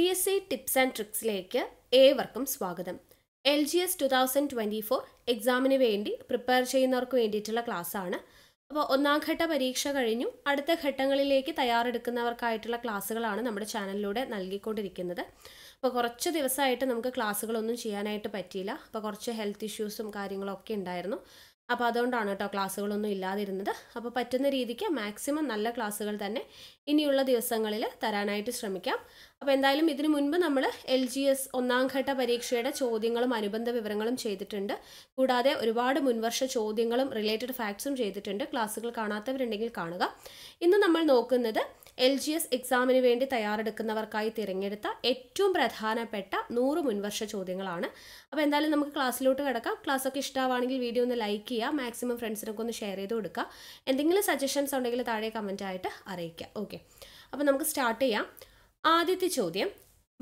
P S C tips and ട്രിക്സിലേക്ക് ഏവർക്കും സ്വാഗതം L G S two thousand twenty four എക്സാമിന് വേണ്ടി പ്രിപ്പയർ ചെയ്യുന്നവർക്ക് വേണ്ടിയിട്ടുള്ള ക്ലാസ്സാണ് അപ്പോൾ ഒന്നാം ഘട്ട പരീക്ഷ കഴിഞ്ഞു അടുത്ത ഘട്ടങ്ങളിലേക്ക് തയ്യാറെടുക്കുന്നവർക്കായിട്ടുള്ള ക്ലാസ്സുകളാണ് നമ്മുടെ ചാനലിലൂടെ നൽകിക്കൊണ്ടിരിക്കുന്നത് അപ്പോൾ കുറച്ച് ദിവസമായിട്ട് നമുക്ക് ക്ലാസ്സുകളൊന്നും ചെയ്യാനായിട്ട് പറ്റിയില്ല അപ്പോൾ കുറച്ച് ഹെൽത്ത് ഇഷ്യൂസും കാര്യങ്ങളൊക്കെ ഉണ്ടായിരുന്നു അപ്പോൾ അതുകൊണ്ടാണ് കേട്ടോ ക്ലാസ്സുകളൊന്നും ഇല്ലാതിരുന്നത് അപ്പോൾ പറ്റുന്ന രീതിക്ക് മാക്സിമം നല്ല ക്ലാസ്സുകൾ തന്നെ ഇനിയുള്ള ദിവസങ്ങളിൽ തരാനായിട്ട് ശ്രമിക്കാം അപ്പോൾ എന്തായാലും ഇതിനു മുൻപ് നമ്മൾ എൽ ജി എസ് ഒന്നാം ഘട്ട പരീക്ഷയുടെ ചോദ്യങ്ങളും അനുബന്ധ വിവരങ്ങളും ചെയ്തിട്ടുണ്ട് കൂടാതെ ഒരുപാട് മുൻവർഷ ചോദ്യങ്ങളും റിലേറ്റഡ് ഫാക്ട്സും ചെയ്തിട്ടുണ്ട് ക്ലാസ്സുകൾ കാണാത്തവരുണ്ടെങ്കിൽ കാണുക ഇന്ന് നമ്മൾ നോക്കുന്നത് എൽ ജി എസ് എക്സാമിന് വേണ്ടി തയ്യാറെടുക്കുന്നവർക്കായി തിരഞ്ഞെടുത്ത ഏറ്റവും പ്രധാനപ്പെട്ട നൂറ് മുൻവർഷ ചോദ്യങ്ങളാണ് അപ്പോൾ എന്തായാലും നമുക്ക് ക്ലാസ്സിലോട്ട് കിടക്കാം ക്ലാസ്സൊക്കെ ഇഷ്ടമാണെങ്കിൽ വീഡിയോ ഒന്ന് ലൈക്ക് ചെയ്യുക മാക്സിമം ഫ്രണ്ട്സിനൊക്കെ ഒന്ന് ഷെയർ ചെയ്ത് കൊടുക്കുക എന്തെങ്കിലും സജഷൻസ് ഉണ്ടെങ്കിൽ താഴെ ആയിട്ട് അറിയിക്കുക ഓക്കെ അപ്പോൾ നമുക്ക് സ്റ്റാർട്ട് ചെയ്യാം ആദ്യത്തെ ചോദ്യം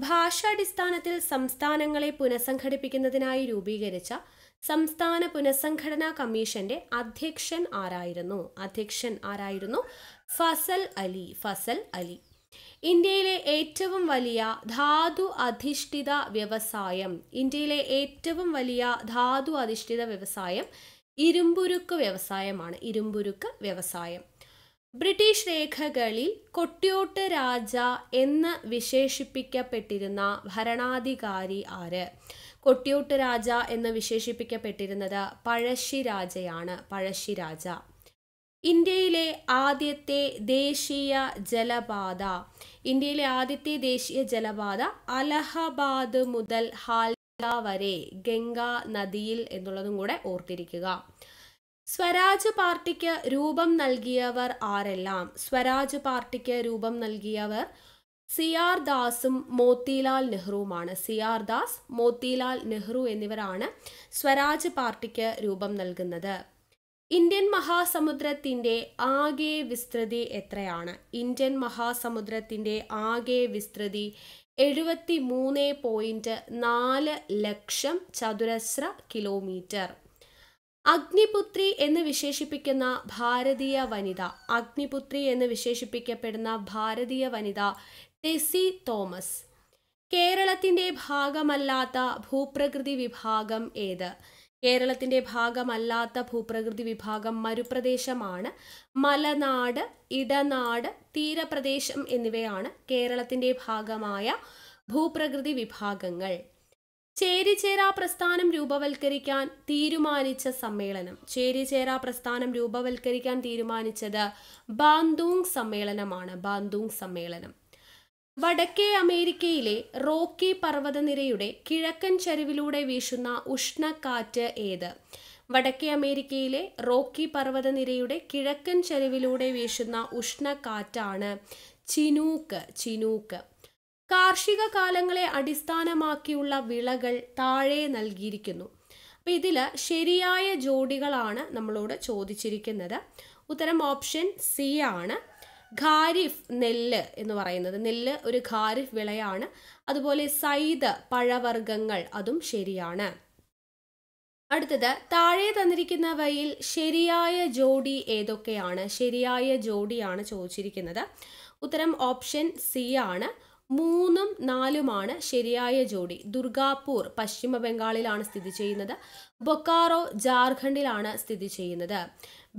ഭാഷാടിസ്ഥാനത്തിൽ സംസ്ഥാനങ്ങളെ പുനഃസംഘടിപ്പിക്കുന്നതിനായി രൂപീകരിച്ച സംസ്ഥാന പുനഃസംഘടനാ കമ്മീഷന്റെ അധ്യക്ഷൻ ആരായിരുന്നു അധ്യക്ഷൻ ആരായിരുന്നു ഫസൽ അലി ഫസൽ അലി ഇന്ത്യയിലെ ഏറ്റവും വലിയ ധാതു അധിഷ്ഠിത വ്യവസായം ഇന്ത്യയിലെ ഏറ്റവും വലിയ ധാതു അധിഷ്ഠിത വ്യവസായം ഇരുമ്പുരുക്ക് വ്യവസായമാണ് ഇരുമ്പുരുക്ക് വ്യവസായം ബ്രിട്ടീഷ് രേഖകളിൽ കൊട്ടിയോട്ട് രാജ എന്ന് വിശേഷിപ്പിക്കപ്പെട്ടിരുന്ന ഭരണാധികാരി ആര് കൊട്ടിയൂട്ട് രാജ എന്ന് വിശേഷിപ്പിക്കപ്പെട്ടിരുന്നത് പഴശ്ശി രാജയാണ് പഴശ്ശി രാജ ഇന്ത്യയിലെ ആദ്യത്തെ ദേശീയ ജലപാത ഇന്ത്യയിലെ ആദ്യത്തെ ദേശീയ ജലപാത അലഹബാദ് മുതൽ ഹാൽഡ വരെ ഗംഗാ നദിയിൽ എന്നുള്ളതും കൂടെ ഓർത്തിരിക്കുക സ്വരാജ് പാർട്ടിക്ക് രൂപം നൽകിയവർ ആരെല്ലാം സ്വരാജ് പാർട്ടിക്ക് രൂപം നൽകിയവർ സി ആർ ദാസും മോത്തിലാൽ നെഹ്റുവുമാണ് സി ആർ ദാസ് മോത്തിലാൽ നെഹ്റു എന്നിവരാണ് സ്വരാജ് പാർട്ടിക്ക് രൂപം നൽകുന്നത് ഇന്ത്യൻ മഹാസമുദ്രത്തിന്റെ ആകെ വിസ്തൃതി എത്രയാണ് ഇന്ത്യൻ മഹാസമുദ്രത്തിന്റെ ആകെ വിസ്തൃതി എഴുപത്തി മൂന്ന് പോയിന്റ് നാല് ലക്ഷം ചതുരശ്ര കിലോമീറ്റർ അഗ്നിപുത്രി എന്ന് വിശേഷിപ്പിക്കുന്ന ഭാരതീയ വനിത അഗ്നിപുത്രി എന്ന് വിശേഷിപ്പിക്കപ്പെടുന്ന ഭാരതീയ വനിത ടെസി തോമസ് കേരളത്തിന്റെ ഭാഗമല്ലാത്ത ഭൂപ്രകൃതി വിഭാഗം ഏത് കേരളത്തിന്റെ ഭാഗമല്ലാത്ത ഭൂപ്രകൃതി വിഭാഗം മരുപ്രദേശമാണ് മലനാട് ഇടനാട് തീരപ്രദേശം എന്നിവയാണ് കേരളത്തിന്റെ ഭാഗമായ ഭൂപ്രകൃതി വിഭാഗങ്ങൾ ചേരിചേരാ പ്രസ്ഥാനം രൂപവൽക്കരിക്കാൻ തീരുമാനിച്ച സമ്മേളനം ചേരിചേരാ പ്രസ്ഥാനം രൂപവൽക്കരിക്കാൻ തീരുമാനിച്ചത് ബാന്ദൂങ് സമ്മേളനമാണ് ബാന്ദൂങ് സമ്മേളനം വടക്കേ അമേരിക്കയിലെ റോക്കി പർവ്വതനിരയുടെ കിഴക്കൻ ചരിവിലൂടെ വീശുന്ന ഉഷ്ണക്കാറ്റ് ഏത് വടക്കേ അമേരിക്കയിലെ റോക്കി പർവ്വതനിരയുടെ കിഴക്കൻ ചരിവിലൂടെ വീശുന്ന ഉഷ്ണക്കാറ്റാണ് ചിനൂക്ക് ചിനൂക്ക് കാർഷിക കാലങ്ങളെ അടിസ്ഥാനമാക്കിയുള്ള വിളകൾ താഴെ നൽകിയിരിക്കുന്നു അപ്പം ഇതിൽ ശരിയായ ജോഡികളാണ് നമ്മളോട് ചോദിച്ചിരിക്കുന്നത് ഉത്തരം ഓപ്ഷൻ സി ആണ് ഖാരിഫ് നെല്ല് എന്ന് പറയുന്നത് നെല്ല് ഒരു ഖാരിഫ് വിളയാണ് അതുപോലെ സൈദ് പഴവർഗ്ഗങ്ങൾ അതും ശരിയാണ് അടുത്തത് താഴെ തന്നിരിക്കുന്നവയിൽ ശരിയായ ജോഡി ഏതൊക്കെയാണ് ശരിയായ ജോഡിയാണ് ചോദിച്ചിരിക്കുന്നത് ഉത്തരം ഓപ്ഷൻ സി ആണ് മൂന്നും നാലുമാണ് ശരിയായ ജോഡി ദുർഗാപൂർ പശ്ചിമ ബംഗാളിലാണ് സ്ഥിതി ചെയ്യുന്നത് ബൊക്കാറോ ജാർഖണ്ഡിലാണ് സ്ഥിതി ചെയ്യുന്നത്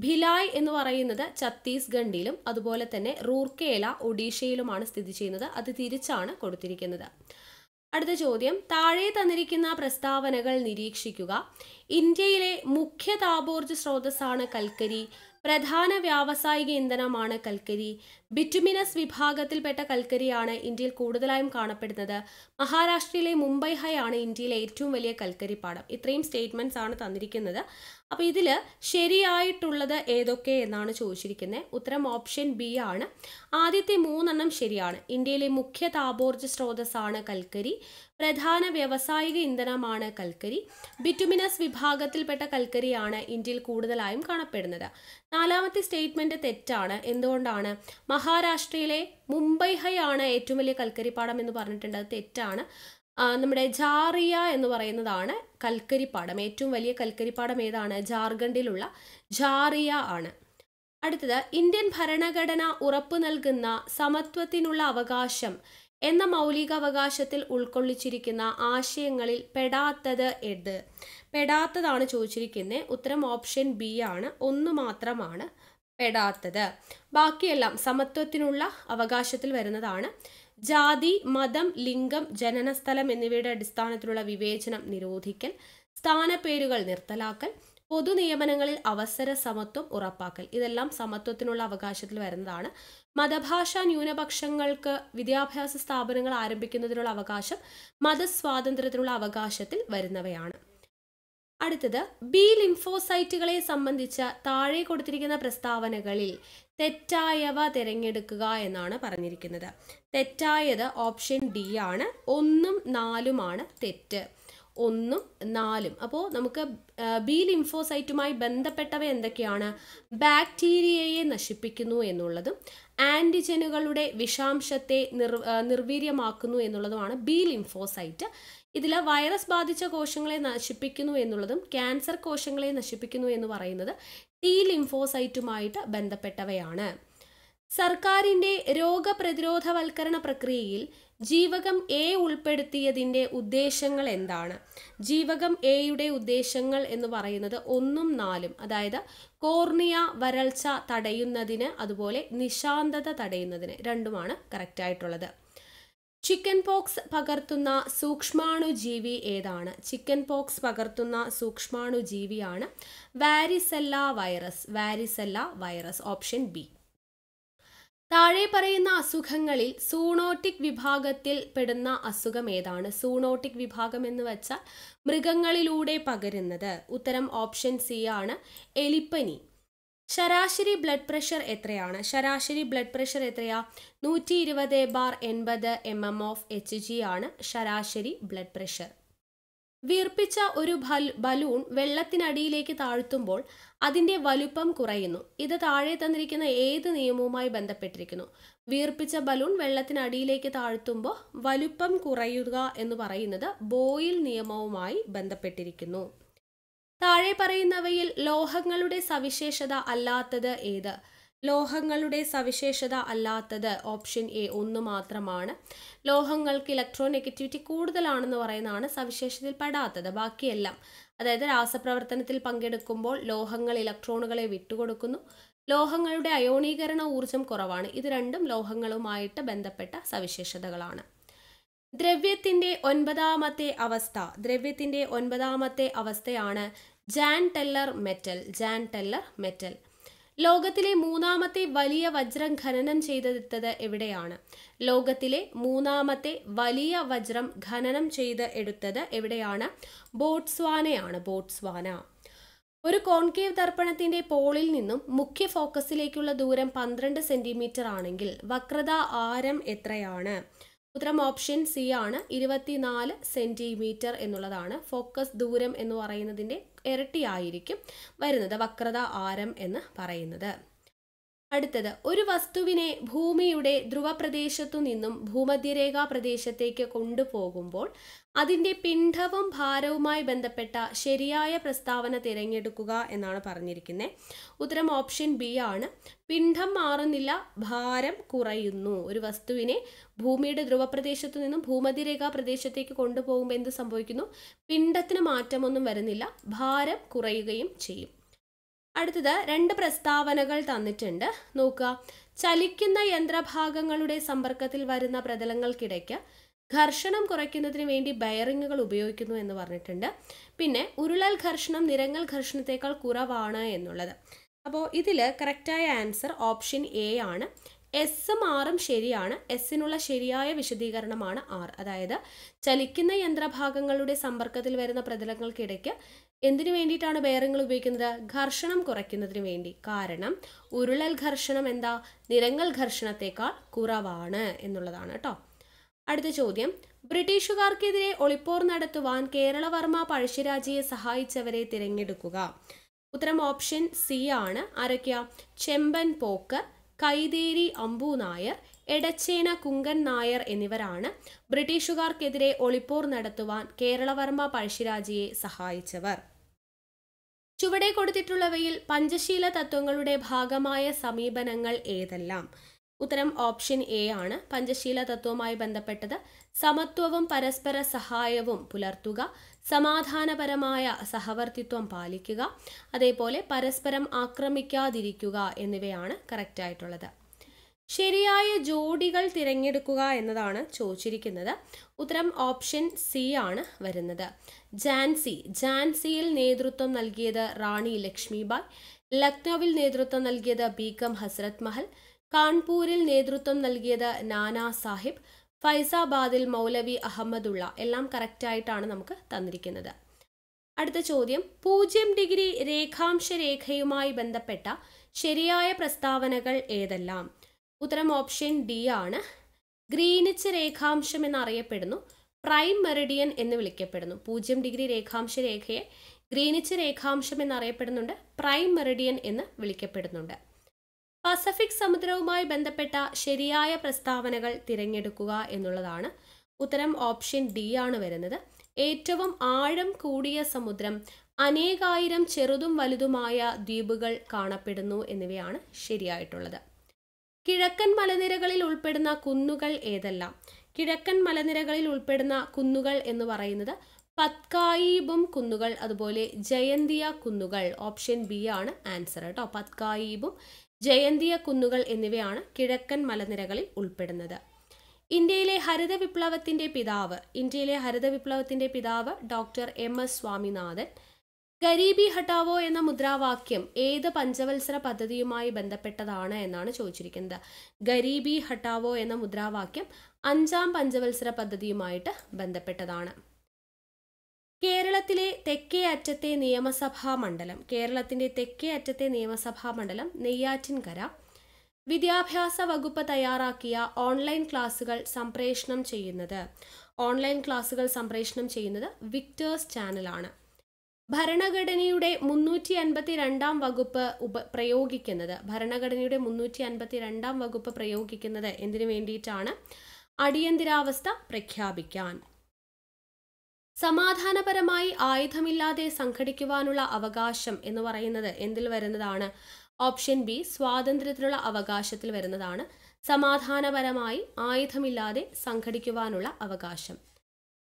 ഭിലായ് എന്ന് പറയുന്നത് ഛത്തീസ്ഗഡിലും അതുപോലെ തന്നെ റൂർക്കേല ഒഡീഷയിലുമാണ് സ്ഥിതി ചെയ്യുന്നത് അത് തിരിച്ചാണ് കൊടുത്തിരിക്കുന്നത് അടുത്ത ചോദ്യം താഴെ തന്നിരിക്കുന്ന പ്രസ്താവനകൾ നിരീക്ഷിക്കുക ഇന്ത്യയിലെ മുഖ്യ താപോർജ്ജ സ്രോതസ്സാണ് കൽക്കരി പ്രധാന വ്യാവസായിക ഇന്ധനമാണ് കൽക്കരി ബിറ്റുമിനസ് വിഭാഗത്തിൽപ്പെട്ട കൽക്കരിയാണ് ഇന്ത്യയിൽ കൂടുതലായും കാണപ്പെടുന്നത് മഹാരാഷ്ട്രയിലെ മുംബൈ ഹൈ ആണ് ഇന്ത്യയിലെ ഏറ്റവും വലിയ കൽക്കരി പാടം ഇത്രയും സ്റ്റേറ്റ്മെന്റ്സ് ആണ് തന്നിരിക്കുന്നത് അപ്പോൾ ഇതിൽ ശരിയായിട്ടുള്ളത് ഏതൊക്കെ എന്നാണ് ചോദിച്ചിരിക്കുന്നത് ഉത്തരം ഓപ്ഷൻ ബി ആണ് ആദ്യത്തെ മൂന്നെണ്ണം ശരിയാണ് ഇന്ത്യയിലെ മുഖ്യ താപോർജ്ജ സ്രോതസ്സാണ് കൽക്കരി പ്രധാന വ്യവസായിക ഇന്ധനമാണ് കൽക്കരി ബിറ്റുമിനസ് വിഭാഗത്തിൽപ്പെട്ട കൽക്കരിയാണ് ഇന്ത്യയിൽ കൂടുതലായും കാണപ്പെടുന്നത് നാലാമത്തെ സ്റ്റേറ്റ്മെന്റ് തെറ്റാണ് എന്തുകൊണ്ടാണ് മഹാരാഷ്ട്രയിലെ മുംബൈ ഹൈ ആണ് ഏറ്റവും വലിയ കൽക്കരിപ്പാടം എന്ന് പറഞ്ഞിട്ടുണ്ട് അത് തെറ്റാണ് നമ്മുടെ ജാറിയ എന്ന് പറയുന്നതാണ് കൽക്കരിപ്പാടം ഏറ്റവും വലിയ കൽക്കരിപ്പാടം ഏതാണ് ജാർഖണ്ഡിലുള്ള ജാറിയ ആണ് അടുത്തത് ഇന്ത്യൻ ഭരണഘടന ഉറപ്പു നൽകുന്ന സമത്വത്തിനുള്ള അവകാശം എന്ന മൗലികാവകാശത്തിൽ ഉൾക്കൊള്ളിച്ചിരിക്കുന്ന ആശയങ്ങളിൽ പെടാത്തത് ഏത് പെടാത്തതാണ് ചോദിച്ചിരിക്കുന്നത് ഉത്തരം ഓപ്ഷൻ ബി ആണ് ഒന്ന് മാത്രമാണ് പെടാത്തത് ബാക്കിയെല്ലാം സമത്വത്തിനുള്ള അവകാശത്തിൽ വരുന്നതാണ് ജാതി മതം ലിംഗം ജനനസ്ഥലം എന്നിവയുടെ അടിസ്ഥാനത്തിലുള്ള വിവേചനം നിരോധിക്കൽ സ്ഥാനപ്പേരുകൾ നിർത്തലാക്കൽ പൊതു നിയമനങ്ങളിൽ അവസര സമത്വം ഉറപ്പാക്കൽ ഇതെല്ലാം സമത്വത്തിനുള്ള അവകാശത്തിൽ വരുന്നതാണ് മതഭാഷാ ന്യൂനപക്ഷങ്ങൾക്ക് വിദ്യാഭ്യാസ സ്ഥാപനങ്ങൾ ആരംഭിക്കുന്നതിനുള്ള അവകാശം മതസ്വാതന്ത്ര്യത്തിനുള്ള അവകാശത്തിൽ വരുന്നവയാണ് അടുത്തത് ബി ലിംഫോസൈറ്റുകളെ സംബന്ധിച്ച താഴെ കൊടുത്തിരിക്കുന്ന പ്രസ്താവനകളിൽ തെറ്റായവ തിരഞ്ഞെടുക്കുക എന്നാണ് പറഞ്ഞിരിക്കുന്നത് തെറ്റായത് ഓപ്ഷൻ ഡി ആണ് ഒന്നും നാലുമാണ് തെറ്റ് ഒന്നും നാലും അപ്പോൾ നമുക്ക് ബി ലിംഫോസൈറ്റുമായി ബന്ധപ്പെട്ടവ എന്തൊക്കെയാണ് ബാക്ടീരിയയെ നശിപ്പിക്കുന്നു എന്നുള്ളതും ആൻറ്റിജനുകളുടെ വിഷാംശത്തെ നിർ നിർവീര്യമാക്കുന്നു എന്നുള്ളതുമാണ് ബി ലിംഫോസൈറ്റ് ഇതിൽ വൈറസ് ബാധിച്ച കോശങ്ങളെ നശിപ്പിക്കുന്നു എന്നുള്ളതും ക്യാൻസർ കോശങ്ങളെ നശിപ്പിക്കുന്നു എന്ന് പറയുന്നത് ടി ലിംഫോസൈറ്റുമായിട്ട് ബന്ധപ്പെട്ടവയാണ് സർക്കാരിൻ്റെ രോഗപ്രതിരോധവൽക്കരണ പ്രക്രിയയിൽ ജീവകം എ ഉൾപ്പെടുത്തിയതിൻ്റെ ഉദ്ദേശങ്ങൾ എന്താണ് ജീവകം എയുടെ ഉദ്ദേശങ്ങൾ എന്ന് പറയുന്നത് ഒന്നും നാലും അതായത് കോർണിയ വരൾച്ച തടയുന്നതിന് അതുപോലെ നിശാന്തത തടയുന്നതിന് രണ്ടുമാണ് കറക്റ്റായിട്ടുള്ളത് ആയിട്ടുള്ളത് ചിക്കൻ പോക്സ് പകർത്തുന്ന സൂക്ഷ്മാണുജീവി ഏതാണ് ചിക്കൻ പോക്സ് പകർത്തുന്ന സൂക്ഷ്മാണുജീവിയാണ് varicella virus varicella virus option B താഴെ പറയുന്ന അസുഖങ്ങളിൽ സൂണോട്ടിക് വിഭാഗത്തിൽ പെടുന്ന അസുഖം ഏതാണ് സൂണോട്ടിക് വിഭാഗം എന്ന് വെച്ചാൽ മൃഗങ്ങളിലൂടെ പകരുന്നത് ഉത്തരം ഓപ്ഷൻ സി ആണ് എലിപ്പനി ശരാശരി ബ്ലഡ് പ്രഷർ എത്രയാണ് ശരാശരി ബ്ലഡ് പ്രഷർ എത്രയാ നൂറ്റി ഇരുപത് ബാർ എൺപത് M M of H G ആണ് ശരാശരി ബ്ലഡ് പ്രഷർ വീർപ്പിച്ച ഒരു ബലൂൺ വെള്ളത്തിനടിയിലേക്ക് താഴ്ത്തുമ്പോൾ അതിന്റെ വലുപ്പം കുറയുന്നു ഇത് താഴെ തന്നിരിക്കുന്ന ഏത് നിയമവുമായി ബന്ധപ്പെട്ടിരിക്കുന്നു വീർപ്പിച്ച ബലൂൺ വെള്ളത്തിനടിയിലേക്ക് താഴ്ത്തുമ്പോൾ വലുപ്പം കുറയുക എന്ന് പറയുന്നത് ബോയിൽ നിയമവുമായി ബന്ധപ്പെട്ടിരിക്കുന്നു താഴെ പറയുന്നവയിൽ ലോഹങ്ങളുടെ സവിശേഷത അല്ലാത്തത് ഏത് ലോഹങ്ങളുടെ സവിശേഷത അല്ലാത്തത് ഓപ്ഷൻ എ ഒന്ന് മാത്രമാണ് ലോഹങ്ങൾക്ക് ഇലക്ട്രോനെഗറ്റിവിറ്റി കൂടുതലാണെന്ന് പറയുന്നതാണ് സവിശേഷതയിൽ പെടാത്തത് ബാക്കിയെല്ലാം അതായത് രാസപ്രവർത്തനത്തിൽ പങ്കെടുക്കുമ്പോൾ ലോഹങ്ങൾ ഇലക്ട്രോണുകളെ വിട്ടുകൊടുക്കുന്നു ലോഹങ്ങളുടെ അയോണീകരണ ഊർജം കുറവാണ് ഇത് രണ്ടും ലോഹങ്ങളുമായിട്ട് ബന്ധപ്പെട്ട സവിശേഷതകളാണ് ദ്രവ്യത്തിന്റെ ഒൻപതാമത്തെ അവസ്ഥ ദ്രവ്യത്തിന്റെ ഒൻപതാമത്തെ അവസ്ഥയാണ് Jahn Teller metal Jahn Teller metal ലോകത്തിലെ മൂന്നാമത്തെ വലിയ വജ്രം ഖനനം ചെയ്തെടുത്തത് എവിടെയാണ് ലോകത്തിലെ മൂന്നാമത്തെ വലിയ വജ്രം ഖനനം ചെയ്ത് എടുത്തത് എവിടെയാണ് ബോട്സ്വാനയാണ് ബോട്സ്വാന ഒരു കോൺകേവ് ദർപ്പണത്തിന്റെ പോളിൽ നിന്നും മുഖ്യ ഫോക്കസിലേക്കുള്ള ദൂരം പന്ത്രണ്ട് സെന്റിമീറ്റർ ആണെങ്കിൽ വക്രത ആരം എത്രയാണ് ഉത്തരം ഓപ്ഷൻ സി ആണ് ഇരുപത്തിനാല് സെൻറ്റിമീറ്റർ എന്നുള്ളതാണ് ഫോക്കസ് ദൂരം എന്ന് പറയുന്നതിൻ്റെ ഇരട്ടിയായിരിക്കും വരുന്നത് വക്രത ആരം എന്ന് പറയുന്നത് അടുത്തത് ഒരു വസ്തുവിനെ ഭൂമിയുടെ ധ്രുവപ്രദേശത്തു നിന്നും ഭൂമധ്യരേഖാ പ്രദേശത്തേക്ക് കൊണ്ടുപോകുമ്പോൾ അതിൻ്റെ പിണ്ഡവും ഭാരവുമായി ബന്ധപ്പെട്ട ശരിയായ പ്രസ്താവന തിരഞ്ഞെടുക്കുക എന്നാണ് പറഞ്ഞിരിക്കുന്നത് ഉത്തരം ഓപ്ഷൻ ബി ആണ് പിണ്ഡം മാറുന്നില്ല ഭാരം കുറയുന്നു ഒരു വസ്തുവിനെ ഭൂമിയുടെ ധ്രുവപ്രദേശത്തു നിന്നും ഭൂമധ്യരേഖാ പ്രദേശത്തേക്ക് കൊണ്ടുപോകുമ്പോൾ എന്ത് സംഭവിക്കുന്നു പിണ്ഡത്തിന് മാറ്റമൊന്നും വരുന്നില്ല ഭാരം കുറയുകയും ചെയ്യും അടുത്തത് രണ്ട് പ്രസ്താവനകൾ തന്നിട്ടുണ്ട് നോക്കുക ചലിക്കുന്ന യന്ത്രഭാഗങ്ങളുടെ സമ്പർക്കത്തിൽ വരുന്ന പ്രതലങ്ങൾക്കിടയ്ക്ക് ഘർഷണം കുറയ്ക്കുന്നതിന് വേണ്ടി ബയറിങ്ങുകൾ ഉപയോഗിക്കുന്നു എന്ന് പറഞ്ഞിട്ടുണ്ട് പിന്നെ ഉരുളൽ ഘർഷണം നിരങ്ങൽ ഘർഷണത്തേക്കാൾ കുറവാണ് എന്നുള്ളത് അപ്പോൾ ഇതിൽ കറക്റ്റായ ആൻസർ ഓപ്ഷൻ എ ആണ് എസ്സും ആറും ശരിയാണ് എസ്സിനുള്ള ശരിയായ വിശദീകരണമാണ് ആർ അതായത് ചലിക്കുന്ന യന്ത്രഭാഗങ്ങളുടെ സമ്പർക്കത്തിൽ വരുന്ന പ്രതലങ്ങൾക്കിടയ്ക്ക് എന്തിനു വേണ്ടിയിട്ടാണ് ബെയറിങ്ങൾ ഉപയോഗിക്കുന്നത് ഘർഷണം കുറയ്ക്കുന്നതിന് വേണ്ടി കാരണം ഉരുളൽ ഘർഷണം എന്താ നിരങ്ങൽ ഘർഷണത്തേക്കാൾ കുറവാണ് എന്നുള്ളതാണ് കേട്ടോ അടുത്ത ചോദ്യം ബ്രിട്ടീഷുകാർക്കെതിരെ ഒളിപ്പോർ നടത്തുവാൻ കേരളവർമ്മ പഴശ്ശിരാജയെ സഹായിച്ചവരെ തിരഞ്ഞെടുക്കുക ഉത്തരം ഓപ്ഷൻ സി ആണ് ആരൊക്കെയാ ചെമ്പൻ പോക്കർ കൈതേരി അമ്പു നായർ എടച്ചേന കുങ്കൻ നായർ എന്നിവരാണ് ബ്രിട്ടീഷുകാർക്കെതിരെ ഒളിപ്പോർ നടത്തുവാൻ കേരളവർമ്മ പഴശ്ശിരാജയെ സഹായിച്ചവർ ചുവടെ കൊടുത്തിട്ടുള്ളവയിൽ പഞ്ചശീല തത്വങ്ങളുടെ ഭാഗമായ സമീപനങ്ങൾ ഏതെല്ലാം ഉത്തരം ഓപ്ഷൻ എ ആണ് പഞ്ചശീല തത്വവുമായി ബന്ധപ്പെട്ടത് സമത്വവും പരസ്പര സഹായവും പുലർത്തുക സമാധാനപരമായ സഹവർത്തിത്വം പാലിക്കുക അതേപോലെ പരസ്പരം ആക്രമിക്കാതിരിക്കുക എന്നിവയാണ് കറക്റ്റായിട്ടുള്ളത് ശരിയായ ജോഡികൾ തിരഞ്ഞെടുക്കുക എന്നതാണ് ചോദിച്ചിരിക്കുന്നത് ഉത്തരം ഓപ്ഷൻ സി ആണ് വരുന്നത് ജാൻസി ജാൻസിയിൽ നേതൃത്വം നൽകിയത് റാണി ലക്ഷ്മിബായ് ലക്നൌവിൽ നേതൃത്വം നൽകിയത് ബീക്കം ഹസ്രത് മഹൽ കാൺപൂരിൽ നേതൃത്വം നൽകിയത് നാനാ സാഹിബ് ഫൈസാബാദിൽ മൗലവി അഹമ്മദുള്ള എല്ലാം കറക്റ്റായിട്ടാണ് നമുക്ക് തന്നിരിക്കുന്നത് അടുത്ത ചോദ്യം പൂജ്യം ഡിഗ്രി രേഖാംശ രേഖയുമായി ബന്ധപ്പെട്ട ശരിയായ പ്രസ്താവനകൾ ഏതെല്ലാം ഉത്തരം ഓപ്ഷൻ ഡി ആണ് ഗ്രീനിച്ച് രേഖാംശം എന്നറിയപ്പെടുന്നു പ്രൈം മെറിഡിയൻ എന്ന് വിളിക്കപ്പെടുന്നു പൂജ്യം ഡിഗ്രി രേഖാംശ രേഖയെ ഗ്രീനിച്ച് രേഖാംശം എന്നറിയപ്പെടുന്നുണ്ട് പ്രൈം മെറിഡിയൻ എന്ന് വിളിക്കപ്പെടുന്നുണ്ട് പസഫിക് സമുദ്രവുമായി ബന്ധപ്പെട്ട ശരിയായ പ്രസ്താവനകൾ തിരഞ്ഞെടുക്കുക എന്നുള്ളതാണ് ഉത്തരം ഓപ്ഷൻ ഡി ആണ് വരുന്നത് ഏറ്റവും ആഴം കൂടിയ സമുദ്രം അനേകായിരം ചെറുതും വലുതുമായ ദ്വീപുകൾ കാണപ്പെടുന്നു എന്നിവയാണ് ശരിയായിട്ടുള്ളത് കിഴക്കൻ മലനിരകളിൽ ഉൾപ്പെടുന്ന കുന്നുകൾ ഏതെല്ലാം കിഴക്കൻ മലനിരകളിൽ ഉൾപ്പെടുന്ന കുന്നുകൾ എന്ന് പറയുന്നത് പത്കായീബും കുന്നുകൾ അതുപോലെ ജയന്തിയ കുന്നുകൾ ഓപ്ഷൻ ബി ആണ് ആൻസർ കേട്ടോ പത്കായീബും ജയന്തിയ കുന്നുകൾ എന്നിവയാണ് കിഴക്കൻ മലനിരകളിൽ ഉൾപ്പെടുന്നത് ഇന്ത്യയിലെ ഹരിത വിപ്ലവത്തിന്റെ പിതാവ് ഇന്ത്യയിലെ ഹരിത വിപ്ലവത്തിന്റെ പിതാവ് doctor M S Swaminathan Garibi Hatao എന്ന മുദ്രാവാക്യം ഏത് പഞ്ചവത്സര പദ്ധതിയുമായി ബന്ധപ്പെട്ടതാണ് എന്നാണ് ചോദിച്ചിരിക്കുന്നത് ഗരീബി ഹട്ടാവോ എന്ന മുദ്രാവാക്യം അഞ്ചാം പഞ്ചവത്സര പദ്ധതിയുമായിട്ട് ബന്ധപ്പെട്ടതാണ് കേരളത്തിലെ തെക്കേ അറ്റത്തെ നിയമസഭാ മണ്ഡലം കേരളത്തിന്റെ തെക്കേ അറ്റത്തെ നിയമസഭാ മണ്ഡലം നെയ്യാറ്റിൻകര വിദ്യാഭ്യാസ വകുപ്പ് തയ്യാറാക്കിയ ഓൺലൈൻ ക്ലാസുകൾ സംപ്രേഷണം ചെയ്യുന്നത് ഓൺലൈൻ ക്ലാസുകൾ സംപ്രേഷണം ചെയ്യുന്നത് വിക്ടേഴ്സ് ചാനലാണ് ഭരണഘടനയുടെ മുന്നൂറ്റി അൻപത്തി രണ്ടാം വകുപ്പ് ഉപ പ്രയോഗിക്കുന്നത് ഭരണഘടനയുടെ മുന്നൂറ്റി അൻപത്തി രണ്ടാം വകുപ്പ് പ്രയോഗിക്കുന്നത് എന്തിനു വേണ്ടിയിട്ടാണ് അടിയന്തരാവസ്ഥ പ്രഖ്യാപിക്കാൻ സമാധാനപരമായി ആയുധമില്ലാതെ സംഘടിക്കുവാനുള്ള അവകാശം എന്ന് പറയുന്നത് എന്തിൽ വരുന്നതാണ് ഓപ്ഷൻ ബി സ്വാതന്ത്ര്യത്തിനുള്ള അവകാശത്തിൽ വരുന്നതാണ് സമാധാനപരമായി ആയുധമില്ലാതെ സംഘടിക്കുവാനുള്ള അവകാശം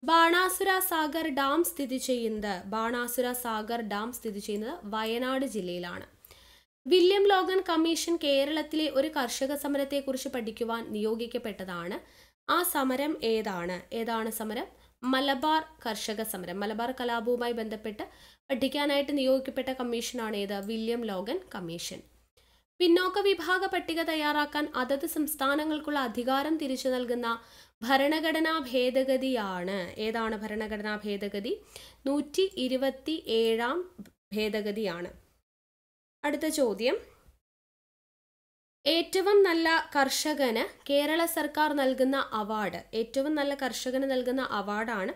ബാണാസുര സാഗർ ഡാം സ്ഥിതി ചെയ്യുന്നത് ബാണാസുര സാഗർ ഡാം സ്ഥിതി ചെയ്യുന്നത് വയനാട് ജില്ലയിലാണ് വില്യം ലോഗൻ കമ്മീഷൻ കേരളത്തിലെ ഒരു കർഷക സമരത്തെക്കുറിച്ച് പഠിക്കുവാൻ നിയോഗിക്കപ്പെട്ടതാണ് ആ സമരം ഏതാണ് ഏതാണ് സമരം മലബാർ കർഷക സമരം മലബാർ കലാപവുമായി ബന്ധപ്പെട്ട് പഠിക്കാനായിട്ട് നിയോഗിക്കപ്പെട്ട കമ്മീഷനാണ് ഏത് വില്യം ലോഗൻ കമ്മീഷൻ പിന്നോക്ക വിഭാഗ പട്ടിക തയ്യാറാക്കാൻ അതത് സംസ്ഥാനങ്ങൾക്കുള്ള അധികാരം തിരിച്ചു നൽകുന്ന ഭരണഘടനാ ഭേദഗതിയാണ് ഏതാണ് ഭരണഘടനാ ഭേദഗതി നൂറ്റി ഇരുപത്തി ഏഴാം ഭേദഗതിയാണ് അടുത്ത ചോദ്യം ഏറ്റവും നല്ല കർഷകന് കേരള സർക്കാർ നൽകുന്ന അവാർഡ് ഏറ്റവും നല്ല കർഷകന് നൽകുന്ന അവാർഡാണ്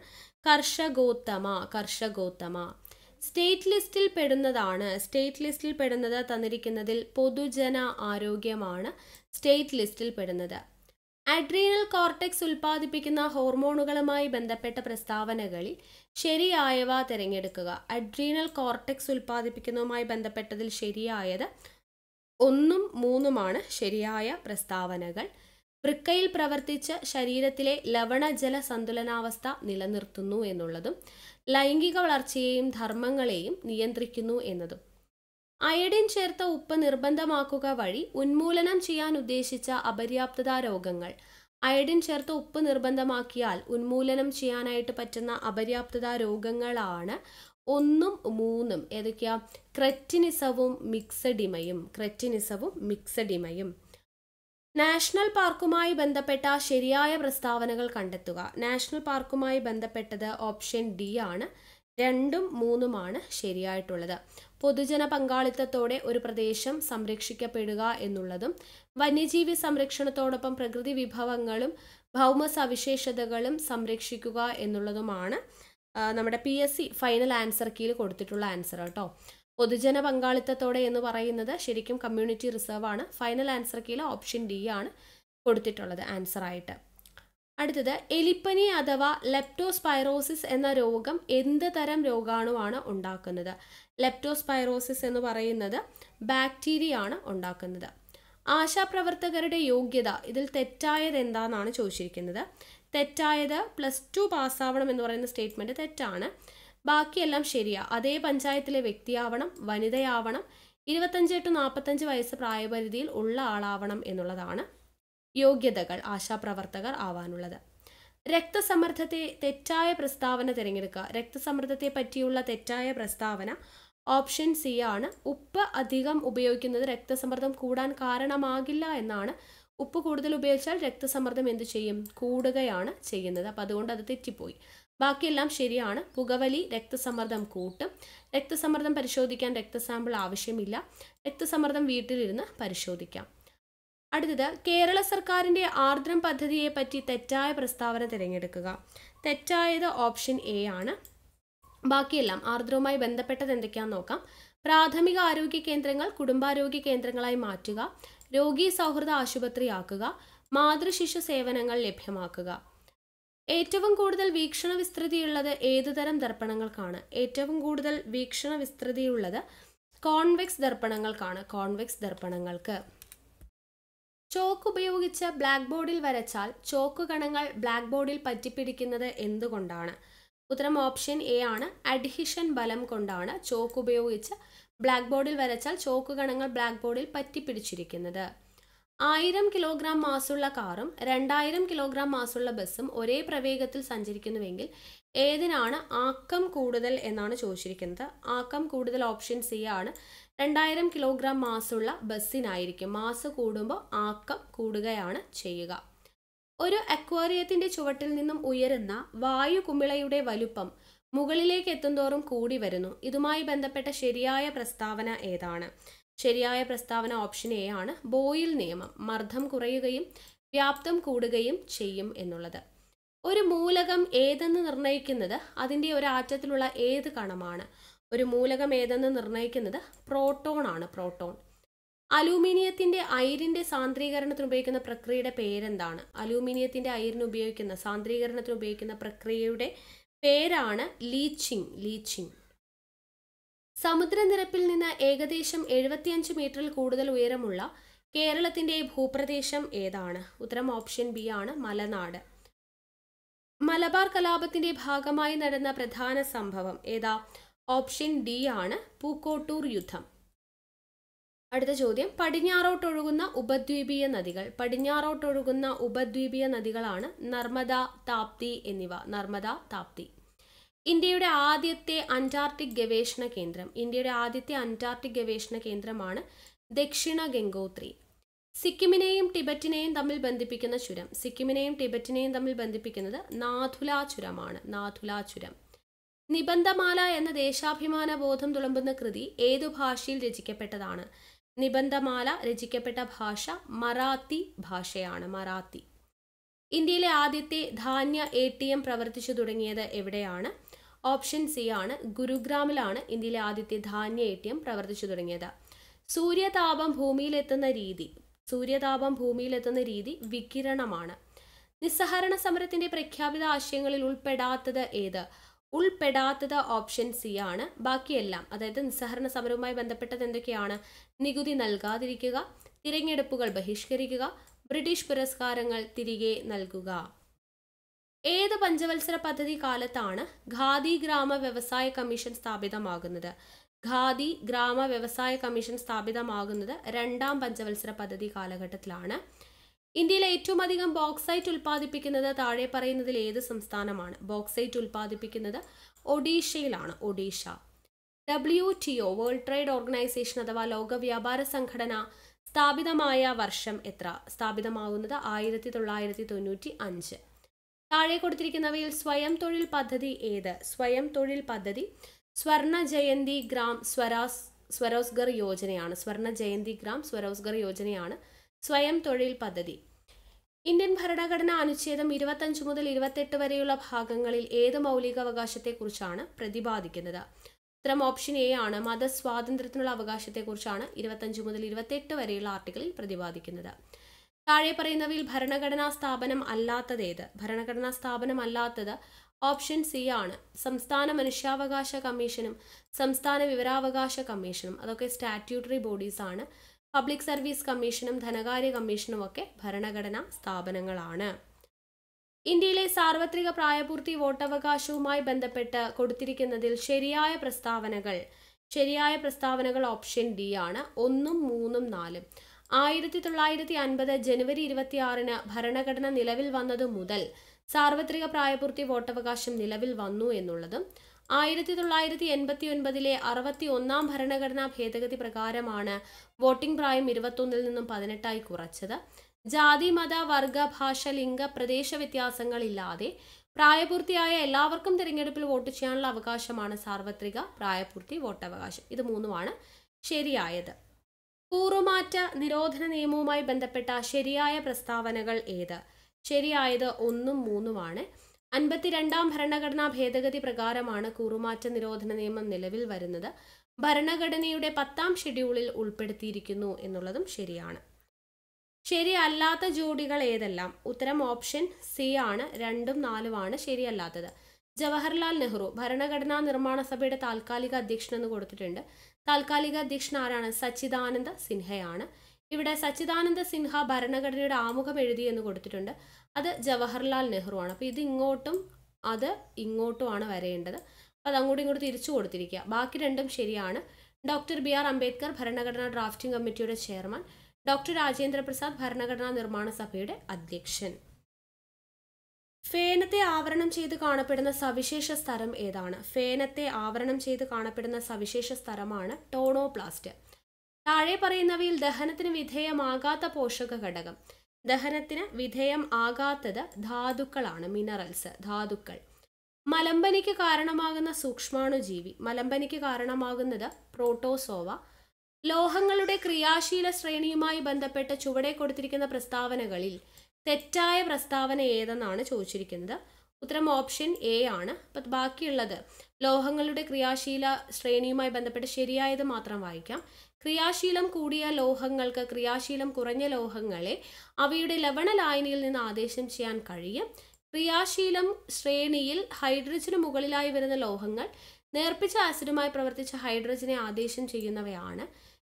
കർഷകോത്തമ കർഷകോത്തമ സ്റ്റേറ്റ് ലിസ്റ്റിൽ പെടുന്നതാണ് സ്റ്റേറ്റ് ലിസ്റ്റിൽ പെടുന്നത് തന്നിരിക്കുന്നതിൽ പൊതുജന ആരോഗ്യമാണ് സ്റ്റേറ്റ് ലിസ്റ്റിൽ പെടുന്നത് അഡ്രീനൽ കോർട്ടെക്സ് ഉൽപ്പാദിപ്പിക്കുന്ന ഹോർമോണുകളുമായി ബന്ധപ്പെട്ട പ്രസ്താവനകളിൽ ശരിയായവ തിരഞ്ഞെടുക്കുക അഡ്രീനൽ കോർട്ടെക്സ് ഉൽപ്പാദിപ്പിക്കുന്നതുമായി ബന്ധപ്പെട്ടതിൽ ശരിയായത് ഒന്നും മൂന്നുമാണ് ശരിയായ പ്രസ്താവനകൾ വൃക്കയിൽ പ്രവർത്തിച്ച് ശരീരത്തിലെ ലവണജല സന്തുലനാവസ്ഥ നിലനിർത്തുന്നു എന്നുള്ളതും ലൈംഗിക വളർച്ചയെയും ധർമ്മങ്ങളെയും നിയന്ത്രിക്കുന്നു എന്നതും അയഡിൻ ചേർത്ത ഉപ്പ് നിർബന്ധമാക്കുക വഴി ഉന്മൂലനം ചെയ്യാൻ ഉദ്ദേശിച്ച അപര്യാപ്തത രോഗങ്ങൾ അയഡിൻ ചേർത്ത ഉപ്പ് നിർബന്ധമാക്കിയാൽ ഉന്മൂലനം ചെയ്യാനായിട്ട് പറ്റുന്ന അപര്യാപ്തത രോഗങ്ങളാണ് ഒന്നും മൂന്നും ഏതൊക്കെയാ ക്രെറ്റിനിസവും മിക്സഡിമയും ക്രെറ്റിനിസവും മിക്സഡിമയും നാഷണൽ പാർക്കുമായി ബന്ധപ്പെട്ട ശരിയായ പ്രസ്താവനകൾ കണ്ടെത്തുക നാഷണൽ പാർക്കുമായി ബന്ധപ്പെട്ടത് ഓപ്ഷൻ ഡി ആണ് രണ്ടും മൂന്നുമാണ് ശരിയായിട്ടുള്ളത് പൊതുജന പങ്കാളിത്തത്തോടെ ഒരു പ്രദേശം സംരക്ഷിക്കപ്പെടുക എന്നുള്ളതും വന്യജീവി സംരക്ഷണത്തോടൊപ്പം പ്രകൃതി വിഭവങ്ങളും ഭൗമ സവിശേഷതകളും സംരക്ഷിക്കുക എന്നുള്ളതുമാണ് നമ്മുടെ P S C final answer കീയിൽ കൊടുത്തിട്ടുള്ള ആൻസർ കേട്ടോ പൊതുജന പങ്കാളിത്തത്തോടെ എന്ന് പറയുന്നത് ശരിക്കും കമ്മ്യൂണിറ്റി റിസർവ് ആണ് ഫൈനൽ ആൻസർ കീയിൽ ഓപ്ഷൻ ഡി ആണ് കൊടുത്തിട്ടുള്ളത് ആൻസർ ആയിട്ട് അടുത്തത് എലിപ്പനി അഥവാ ലെപ്റ്റോസ്പൈറോസിസ് എന്ന രോഗം എന്ത് തരം രോഗാണുവാണ് ഉണ്ടാക്കുന്നത് ലെപ്റ്റോസ്പൈറോസിസ് എന്ന് പറയുന്നത് ബാക്ടീരിയ ആണ് ഉണ്ടാക്കുന്നത് ആശാപ്രവർത്തകരുടെ യോഗ്യത ഇതിൽ തെറ്റായത് എന്താണെന്നാണ് ചോദിച്ചിരിക്കുന്നത് തെറ്റായത് പ്ലസ് ടു പാസ്സാവണം എന്ന് പറയുന്ന സ്റ്റേറ്റ്മെൻറ്റ് തെറ്റാണ് ബാക്കിയെല്ലാം ശരിയാ അതേ പഞ്ചായത്തിലെ വ്യക്തിയാവണം വനിതയാവണം ഇരുപത്തഞ്ച് ടു നാൽപ്പത്തഞ്ച് വയസ്സ് പ്രായപരിധിയിൽ ഉള്ള ആളാവണം എന്നുള്ളതാണ് യോഗ്യതകൾ ആശാപ്രവർത്തകർ ആവാനുള്ളത് രക്തസമ്മർദ്ദത്തെ തെറ്റായ പ്രസ്താവന തിരഞ്ഞെടുക്കുക രക്തസമ്മർദ്ദത്തെ പറ്റിയുള്ള തെറ്റായ പ്രസ്താവന ഓപ്ഷൻ സി ആണ് ഉപ്പ് അധികം ഉപയോഗിക്കുന്നത് രക്തസമ്മർദ്ദം കൂടാൻ കാരണമാകില്ല എന്നാണ് ഉപ്പ് കൂടുതൽ ഉപയോഗിച്ചാൽ രക്തസമ്മർദ്ദം എന്ത് ചെയ്യും കൂടുകയാണ് ചെയ്യുന്നത് അപ്പോൾ അതുകൊണ്ട് അത് തെറ്റിപ്പോയി ബാക്കിയെല്ലാം ശരിയാണ് പുകവലി രക്തസമ്മർദ്ദം കൂട്ടും രക്തസമ്മർദ്ദം പരിശോധിക്കാൻ രക്തസാമ്പിൾ ആവശ്യമില്ല രക്തസമ്മർദ്ദം വീട്ടിലിരുന്ന് പരിശോധിക്കാം അടുത്തത് കേരള സർക്കാരിൻ്റെ ആർദ്രം പദ്ധതിയെ പറ്റി തെറ്റായ പ്രസ്താവന തിരഞ്ഞെടുക്കുക തെറ്റായത് ഓപ്ഷൻ എ ആണ് ബാക്കിയെല്ലാം ആർദ്രവുമായി ബന്ധപ്പെട്ടത് എന്തൊക്കെയാണെന്ന് നോക്കാം പ്രാഥമിക ആരോഗ്യ കേന്ദ്രങ്ങൾ കുടുംബാരോഗ്യ കേന്ദ്രങ്ങളായി മാറ്റുക രോഗീ സൗഹൃദ ആശുപത്രിയാക്കുക മാതൃശിശു സേവനങ്ങൾ ലഭ്യമാക്കുക ഏറ്റവും കൂടുതൽ വീക്ഷണ വിസ്തൃതിയുള്ളത് ഏതുതരം ദർപ്പണങ്ങൾക്കാണ് ഏറ്റവും കൂടുതൽ വീക്ഷണ വിസ്തൃതിയുള്ളത് കോൺവെക്സ് ദർപ്പണങ്ങൾക്കാണ് കോൺവെക്സ് ദർപ്പണങ്ങൾക്ക് ചോക്ക് ഉപയോഗിച്ച് ബ്ലാക്ക് ബോർഡിൽ വരച്ചാൽ ചോക്ക് കണങ്ങൾ ബ്ലാക്ക് ബോർഡിൽ പറ്റിപ്പിടിക്കുന്നത് എന്തുകൊണ്ടാണ് ഉത്തരം ഓപ്ഷൻ എ ആണ് അഡ്ഹിഷൻ ബലം കൊണ്ടാണ് ചോക്ക് ഉപയോഗിച്ച് ബ്ലാക്ക് ബോർഡിൽ വരച്ചാൽ ചോക്ക് കണങ്ങൾ ബ്ലാക്ക് ബോർഡിൽ പറ്റിപ്പിടിച്ചിരിക്കുന്നത് ആയിരം കിലോഗ്രാം മാസുള്ള കാറും രണ്ടായിരം കിലോഗ്രാം മാസുള്ള ബസ്സും ഒരേ പ്രവേഗത്തിൽ സഞ്ചരിക്കുന്നുവെങ്കിൽ ഏതിനാണ് ആക്കം കൂടുതൽ എന്നാണ് ചോദിച്ചിരിക്കുന്നത് ആക്കം കൂടുതൽ ഓപ്ഷൻ സി ആണ് രണ്ടായിരം കിലോഗ്രാം മാസുള്ള ബസ്സിനായിരിക്കും മാസ് കൂടുമ്പോൾ ആക്കം കൂടുകയാണ് ചെയ്യുക ഒരു അക്വാറിയത്തിൻ്റെ ചുവട്ടിൽ നിന്നും ഉയരുന്ന വായു കുമിളയുടെ വലുപ്പം മുകളിലേക്ക് എത്തുന്തോറും കൂടി വരുന്നു ഇതുമായി ബന്ധപ്പെട്ട ശരിയായ പ്രസ്താവന ഏതാണ് ശരിയായ പ്രസ്താവന ഓപ്ഷൻ എ ആണ് ബോയിൽ നിയമം മർദ്ദം കുറയുകയും വ്യാപ്തം കൂടുകയും ചെയ്യും എന്നുള്ളത് ഒരു മൂലകം ഏതെന്ന് നിർണ്ണയിക്കുന്നത് അതിൻ്റെ ഒരാറ്റത്തിലുള്ള ഏത് കണമാണ് ഒരു മൂലകം ഏതെന്ന് നിർണ്ണയിക്കുന്നത് പ്രോട്ടോൺ ആണ് പ്രോട്ടോൺ അലൂമിനിയത്തിന്റെ അയിരിന്റെ സാന്ദ്രീകരണത്തിന് ഉപയോഗിക്കുന്ന പ്രക്രിയയുടെ പേരെന്താണ് അലൂമിനിയത്തിന്റെ അയിരിന് ഉപയോഗിക്കുന്ന സാന്ദ്രീകരണത്തിന് ഉപയോഗിക്കുന്ന പ്രക്രിയയുടെ പേരാണ് ലീച്ചിങ് ലീച്ചിങ് സമുദ്രനിരപ്പിൽ നിന്ന് ഏകദേശം എഴുപത്തിയഞ്ച് മീറ്ററിൽ കൂടുതൽ ഉയരമുള്ള കേരളത്തിന്റെ ഭൂപ്രദേശം ഏതാണ് ഉത്തരം ഓപ്ഷൻ ബി ആണ് മലനാട് മലബാർ കലാപത്തിന്റെ ഭാഗമായി നടന്ന പ്രധാന സംഭവം ഏതാ ഓപ്ഷൻ ഡി ആണ് പൂക്കോട്ടൂർ യുദ്ധം അടുത്ത ചോദ്യം പടിഞ്ഞാറോട്ടൊഴുകുന്ന ഉപദ്വീപീയ നദികൾ പടിഞ്ഞാറോട്ടൊഴുകുന്ന ഉപദ്വീപീയ നദികളാണ് നർമ്മദ താപ്തി എന്നിവ നർമ്മദ താപ്തി ഇന്ത്യയുടെ ആദ്യത്തെ അന്റാർട്ടിക് ഗവേഷണ കേന്ദ്രം ഇന്ത്യയുടെ ആദ്യത്തെ അന്റാർട്ടിക് ഗവേഷണ കേന്ദ്രമാണ് ദക്ഷിണ ഗംഗോത്രി സിക്കിമിനെയും ടിബറ്റിനെയും തമ്മിൽ ബന്ധിപ്പിക്കുന്ന ചുരം സിക്കിമിനെയും ടിബറ്റിനെയും തമ്മിൽ ബന്ധിപ്പിക്കുന്നത് നാഥുല ചുരമാണ് നാഥുല ചുരം നിബന്ധമാല എന്ന ദേശാഭിമാന ബോധം തുളമ്പുന്ന കൃതി ഏതു ഭാഷയിൽ രചിക്കപ്പെട്ടതാണ് നിബന്ധമാല രചിക്കപ്പെട്ട ഭാഷ മറാത്തി ഭാഷയാണ് മറാത്തി ഇന്ത്യയിലെ ആദ്യത്തെ ധാന്യ എ ടി എം പ്രവർത്തിച്ചു തുടങ്ങിയത് എവിടെയാണ് ഓപ്ഷൻ സി ആണ് ഗുരുഗ്രാമിലാണ് ഇന്ത്യയിലെ ആദ്യത്തെ ധാന്യ എ ടി എം പ്രവർത്തിച്ചു തുടങ്ങിയത് സൂര്യതാപം ഭൂമിയിലെത്തുന്ന രീതി സൂര്യതാപം ഭൂമിയിലെത്തുന്ന രീതി വികിരണമാണ് നിസ്സഹരണ സമരത്തിന്റെ പ്രഖ്യാപിത ആശയങ്ങളിൽ ഉൾപ്പെടാത്തത് ഏത് ഉൾപ്പെടാത്തത് ഓപ്ഷൻ സി ആണ് ബാക്കിയെല്ലാം അതായത് നിസ്സഹരണ സമരവുമായി ബന്ധപ്പെട്ടത് എന്തൊക്കെയാണ് നികുതി നൽകാതിരിക്കുക തിരഞ്ഞെടുപ്പുകൾ ബഹിഷ്കരിക്കുക ബ്രിട്ടീഷ് പുരസ്കാരങ്ങൾ തിരികെ നൽകുക ഏത് പഞ്ചവത്സര പദ്ധതി കാലത്താണ് ഖാദി ഗ്രാമ വ്യവസായ കമ്മീഷൻ സ്ഥാപിതമാകുന്നത് ഖാദി ഗ്രാമ വ്യവസായ കമ്മീഷൻ സ്ഥാപിതമാകുന്നത് രണ്ടാം പഞ്ചവത്സര പദ്ധതി കാലഘട്ടത്തിലാണ് ഇന്ത്യയിൽ ഏറ്റവും അധികം ബോക്സൈറ്റ് ഉൽപ്പാദിപ്പിക്കുന്നത് താഴെ പറയുന്നതിൽ ഏത് സംസ്ഥാനമാണ് ബോക്സൈറ്റ് ഉൽപ്പാദിപ്പിക്കുന്നത് ഒഡീഷയിലാണ് Odisha W T O world trade organization അഥവാ ലോക വ്യാപാര സംഘടന സ്ഥാപിതമായ വർഷം എത്ര സ്ഥാപിതമാകുന്നത് ആയിരത്തി തൊള്ളായിരത്തി തൊണ്ണൂറ്റി അഞ്ച് താഴെ കൊടുത്തിരിക്കുന്നവയിൽ സ്വയം തൊഴിൽ പദ്ധതി ഏത് സ്വയം തൊഴിൽ പദ്ധതി സ്വർണ ജയന്തി ഗ്രാം സ്വരാസ് സ്വരോസ്ഗർ യോജനയാണ് സ്വർണ ജയന്തി ഗ്രാം സ്വരോസ്ഗർ യോജനയാണ് സ്വയം തൊഴിൽ പദ്ധതി ഇന്ത്യൻ ഭരണഘടന അനുച്ഛേദം ഇരുപത്തഞ്ച് മുതൽ ഇരുപത്തെട്ട് വരെയുള്ള ഭാഗങ്ങളിൽ ഏത് മൗലികാവകാശത്തെക്കുറിച്ചാണ് പ്രതിപാദിക്കുന്നത് ഉത്തരം ഓപ്ഷൻ എ ആണ് മതസ്വാതന്ത്ര്യത്തിനുള്ള അവകാശത്തെക്കുറിച്ചാണ് ഇരുപത്തഞ്ച് മുതൽ ഇരുപത്തെട്ട് വരെയുള്ള ആർട്ടിക്കിളിൽ പ്രതിപാദിക്കുന്നത് താഴെ പറയുന്നവയിൽ ഭരണഘടനാ സ്ഥാപനം ഏത് ഭരണഘടനാ സ്ഥാപനം അല്ലാത്തത് ഓപ്ഷൻ സി ആണ് സംസ്ഥാന മനുഷ്യാവകാശ കമ്മീഷനും സംസ്ഥാന വിവരാവകാശ കമ്മീഷനും അതൊക്കെ സ്റ്റാറ്റ്യൂട്ടറി ബോഡീസ് ആണ് പബ്ലിക് സർവീസ് കമ്മീഷനും ധനകാര്യ കമ്മീഷനും ഒക്കെ ഭരണഘടനാ സ്ഥാപനങ്ങളാണ് ഇന്ത്യയിലെ സാർവത്രിക പ്രായപൂർത്തി വോട്ടവകാശവുമായി ബന്ധപ്പെട്ട് കൊടുത്തിരിക്കുന്നതിൽ ശരിയായ പ്രസ്താവനകൾ ശരിയായ പ്രസ്താവനകൾ ഓപ്ഷൻ ഡി ആണ് ഒന്നും മൂന്നും നാലും ആയിരത്തി തൊള്ളായിരത്തി അൻപത് ജനുവരി ഇരുപത്തിയാറിന് ഭരണഘടന നിലവിൽ വന്നതു മുതൽ സാർവത്രിക പ്രായപൂർത്തി വോട്ടവകാശം നിലവിൽ വന്നു എന്നുള്ളതും ആയിരത്തി തൊള്ളായിരത്തി എൺപത്തി ഒൻപതിലെ അറുപത്തി ഒന്നാം ഭരണഘടനാ ഭേദഗതി പ്രകാരമാണ് വോട്ടിംഗ് പ്രായം ഇരുപത്തൊന്നിൽ നിന്നും പതിനെട്ടായി കുറച്ചത് ജാതി മത വർഗ ഭാഷ ലിംഗ പ്രദേശ വ്യത്യാസങ്ങളില്ലാതെ പ്രായപൂർത്തിയായ എല്ലാവർക്കും തിരഞ്ഞെടുപ്പിൽ വോട്ട് ചെയ്യാനുള്ള അവകാശമാണ് സാർവത്രിക പ്രായപൂർത്തി വോട്ടവകാശം ഇത് മൂന്നുമാണ് ശരിയായത് കൂറുമാറ്റ നിരോധന നിയമവുമായി ബന്ധപ്പെട്ട ശരിയായ പ്രസ്താവനകൾ ഏത് ശരിയായത് ഒന്നും മൂന്നുമാണ് അൻപത്തിരണ്ടാം ഭരണഘടനാ ഭേദഗതി പ്രകാരമാണ് കൂറുമാറ്റ നിരോധന നിയമം നിലവിൽ വരുന്നത് ഭരണഘടനയുടെ പത്താം ഷെഡ്യൂളിൽ ഉൾപ്പെടുത്തിയിരിക്കുന്നു എന്നുള്ളതും ശരിയാണ് ശരിയല്ലാത്ത ജോഡികൾ ഏതെല്ലാം ഉത്തരം ഓപ്ഷൻ സി ആണ് രണ്ടും നാലുമാണ് ശരിയല്ലാത്തത് ജവഹർലാൽ നെഹ്റു ഭരണഘടനാ നിർമ്മാണ സഭയുടെ താൽക്കാലിക അധ്യക്ഷൻ എന്ന് കൊടുത്തിട്ടുണ്ട് താൽക്കാലിക അധ്യക്ഷൻ ആരാണ് സച്ചിദാനന്ദ സിൻഹയാണ് ഇവിടെ സച്ചിദാനന്ദ സിൻഹ ഭരണഘടനയുടെ ആമുഖം എഴുതി എന്ന് കൊടുത്തിട്ടുണ്ട് അത് ജവഹർലാൽ നെഹ്റു ആണ് അപ്പോൾ ഇത് ഇങ്ങോട്ടും അത് ഇങ്ങോട്ടുമാണ് വരേണ്ടത് അപ്പോൾ അത് അങ്ങോട്ടും ഇങ്ങോട്ട് തിരിച്ചു കൊടുത്തിരിക്കുക ബാക്കി രണ്ടും ശരിയാണ് ഡോക്ടർ ബി ആർ അംബേദ്കർ ഭരണഘടനാ ഡ്രാഫ്റ്റിംഗ് കമ്മിറ്റിയുടെ ചെയർമാൻ ഡോക്ടർ രാജേന്ദ്ര പ്രസാദ് ഭരണഘടനാ നിർമ്മാണ സഭയുടെ അധ്യക്ഷൻ ഫേനത്തെ ആവരണം ചെയ്ത് കാണപ്പെടുന്ന സവിശേഷ സ്ഥലം ഏതാണ് ഫേനത്തെ ആവരണം ചെയ്ത് കാണപ്പെടുന്ന സവിശേഷ സ്ഥലമാണ് ടോണോപ്ലാസ്റ്റ് താഴെ പറയുന്നവയിൽ ദഹനത്തിന് വിധേയമാകാത്ത പോഷക ഘടകം ദഹനത്തിന് വിധേയം ആകാത്തത് ധാതുക്കളാണ് മിനറൽസ് ധാതുക്കൾ മലമ്പനിക്ക് കാരണമാകുന്ന സൂക്ഷ്മാണുജീവി മലമ്പനിക്ക് കാരണമാകുന്നത് പ്രോട്ടോസോവ ലോഹങ്ങളുടെ ക്രിയാശീല ശ്രേണിയുമായി ബന്ധപ്പെട്ട ചുവടെ കൊടുത്തിരിക്കുന്ന പ്രസ്താവനകളിൽ തെറ്റായ പ്രസ്താവന ഏതെന്നാണ് ചോദിച്ചിരിക്കുന്നത് ഉത്തരം ഓപ്ഷൻ എ ആണ് അപ്പം ബാക്കിയുള്ളത് ലോഹങ്ങളുടെ ക്രിയാശീല ശ്രേണിയുമായി ബന്ധപ്പെട്ട് ശരിയായത് മാത്രം വായിക്കാം ക്രിയാശീലം കൂടിയ ലോഹങ്ങൾക്ക് ക്രിയാശീലം കുറഞ്ഞ ലോഹങ്ങളെ അവയുടെ ലവണ ലായനിയിൽ നിന്ന് ആദേശം ചെയ്യാൻ കഴിയും ക്രിയാശീലം ശ്രേണിയിൽ ഹൈഡ്രജന് മുകളിലായി വരുന്ന ലോഹങ്ങൾ നേർപ്പിച്ച ആസിഡുമായി പ്രവർത്തിച്ച ഹൈഡ്രജനെ ആദേശം ചെയ്യുന്നവയാണ്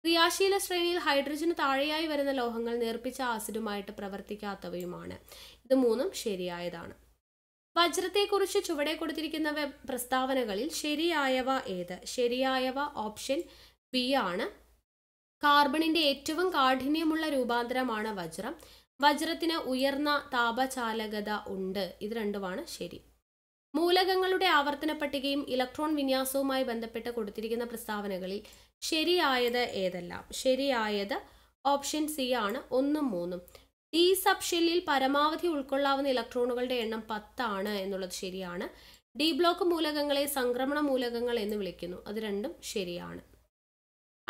ക്രിയാശീല ശ്രേണിയിൽ ഹൈഡ്രജന് താഴെയായി വരുന്ന ലോഹങ്ങൾ നേർപ്പിച്ച ആസിഡുമായിട്ട് പ്രവർത്തിക്കാത്തവയുമാണ് ഇത് മൂന്നും ശരിയായതാണ് വജ്രത്തെക്കുറിച്ച് ചുവടെ കൊടുത്തിരിക്കുന്ന പ്രസ്താവനകളിൽ ശരിയായവ ഏത് ശരിയായവ ഓപ്ഷൻ ബി ആണ് കാർബണിന്റെ ഏറ്റവും കാഠിന്യമുള്ള രൂപാന്തരമാണ് വജ്രം വജ്രത്തിന് ഉയർന്ന താപചാലകത ഉണ്ട് ഇത് രണ്ടുമാണ് ശരി മൂലകങ്ങളുടെ ആവർത്തന പട്ടികയും ഇലക്ട്രോൺ വിന്യാസവുമായി ബന്ധപ്പെട്ട് കൊടുത്തിരിക്കുന്ന പ്രസ്താവനകളിൽ ശരിയായത് ഏതെല്ലാം ശരിയായത് ഓപ്ഷൻ സി ആണ് ഒന്നും മൂന്നും ഈ സബ് ഷെല്ലിൽ പരമാവധി ഉൾക്കൊള്ളാവുന്ന ഇലക്ട്രോണുകളുടെ എണ്ണം പത്താണ് എന്നുള്ളത് ശരിയാണ് ഡി ബ്ലോക്ക് മൂലകങ്ങളെ സംക്രമണ മൂലകങ്ങൾ എന്ന് വിളിക്കുന്നു അത് രണ്ടും ശരിയാണ്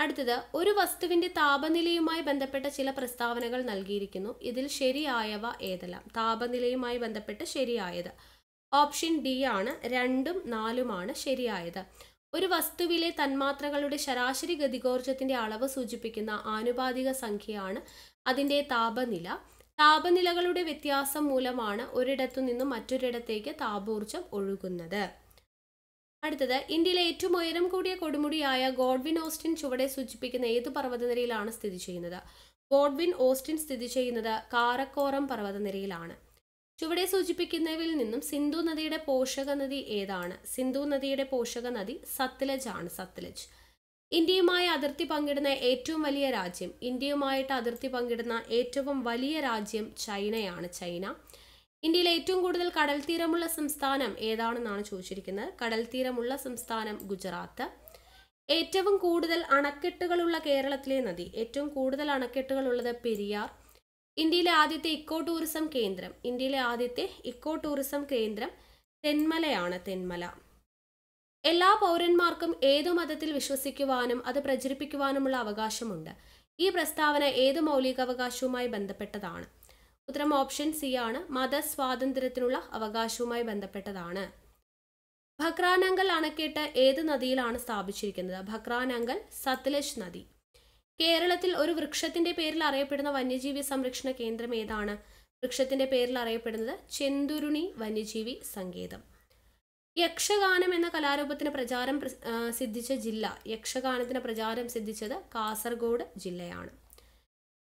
അടുത്തത് ഒരു വസ്തുവിന്റെ താപനിലയുമായി ബന്ധപ്പെട്ട ചില പ്രസ്താവനകൾ നൽകിയിരിക്കുന്നു ഇതിൽ ശരിയായവ ഏതെല്ലാം താപനിലയുമായി ബന്ധപ്പെട്ട് ശരിയായത് ഓപ്ഷൻ ഡി ആണ് രണ്ടും നാലുമാണ് ശരിയായത് ഒരു വസ്തുവിലെ തന്മാത്രകളുടെ ശരാശരി ഗതികോർജത്തിന്റെ അളവ് സൂചിപ്പിക്കുന്ന ആനുപാതിക സംഖ്യയാണ് അതിൻ്റെ താപനില താപനിലകളുടെ വ്യത്യാസം മൂലമാണ് ഒരിടത്തു നിന്നും മറ്റൊരിടത്തേക്ക് താപോർജം ഒഴുകുന്നത് അടുത്തത് ഇന്ത്യയിലെ ഏറ്റവും ഉയരം കൂടിയ കൊടുമുടിയായ ഗോഡ്വിൻ ഓസ്റ്റിൻ ചുവടെ സൂചിപ്പിക്കുന്ന ഏത് പർവ്വതനിരയിലാണ് സ്ഥിതി ചെയ്യുന്നത് ഗോഡ്വിൻ ഓസ്റ്റിൻ സ്ഥിതി ചെയ്യുന്നത് കാരക്കോറം പർവ്വതനിരയിലാണ് ചുവടെ സൂചിപ്പിക്കുന്നവയിൽ നിന്നും സിന്ധു നദിയുടെ പോഷക നദി ഏതാണ് സിന്ധു നദിയുടെ പോഷക നദി സത്ലജ് ആണ് സത്ലജ് ഇന്ത്യയുമായി അതിർത്തി പങ്കിടുന്ന ഏറ്റവും വലിയ രാജ്യം ഇന്ത്യയുമായിട്ട് അതിർത്തി പങ്കിടുന്ന ഏറ്റവും വലിയ രാജ്യം ചൈനയാണ് ചൈന ഇന്ത്യയിൽ ഏറ്റവും കൂടുതൽ കടൽ തീരമുള്ള സംസ്ഥാനം ഏതാണെന്നാണ് ചോദിച്ചിരിക്കുന്നത് കടൽ തീരമുള്ള സംസ്ഥാനം ഗുജറാത്ത് ഏറ്റവും കൂടുതൽ അണക്കെട്ടുകളുള്ള കേരളത്തിലെ നദി ഏറ്റവും കൂടുതൽ അണക്കെട്ടുകളുള്ളത് പെരിയാർ ഇന്ത്യയിലെ ആദ്യത്തെ ഇക്കോ ടൂറിസം കേന്ദ്രം ഇന്ത്യയിലെ ആദ്യത്തെ ഇക്കോ ടൂറിസം കേന്ദ്രം തെന്മലയാണ് തെന്മല എല്ലാ പൗരന്മാർക്കും ഏതു മതത്തിൽ വിശ്വസിക്കുവാനും അത് പ്രചരിപ്പിക്കുവാനുമുള്ള അവകാശമുണ്ട് ഈ പ്രസ്താവന ഏത് മൗലികാവകാശവുമായി ബന്ധപ്പെട്ടതാണ് ഉത്തരം ഓപ്ഷൻ സി ആണ് മതസ്വാതന്ത്ര്യത്തിനുള്ള അവകാശവുമായി ബന്ധപ്പെട്ടതാണ് ഭക്രാനങ്കൽ അണക്കെട്ട് ഏത് നദിയിലാണ് സ്ഥാപിച്ചിരിക്കുന്നത് ഭക്രാനങ്കൽ സത്ലജ് നദി കേരളത്തിൽ ഒരു വൃക്ഷത്തിന്റെ പേരിൽ അറിയപ്പെടുന്ന വന്യജീവി സംരക്ഷണ കേന്ദ്രം ഏതാണ് വൃക്ഷത്തിന്റെ പേരിൽ അറിയപ്പെടുന്നത് ചെന്തുരുണി വന്യജീവി സങ്കേതം യക്ഷഗാനം എന്ന കലാരൂപത്തിന് പ്രചാരം സിദ്ധിച്ച ജില്ല യക്ഷഗാനത്തിന് പ്രചാരം സിദ്ധിച്ചത് കാസർഗോഡ് ജില്ലയാണ്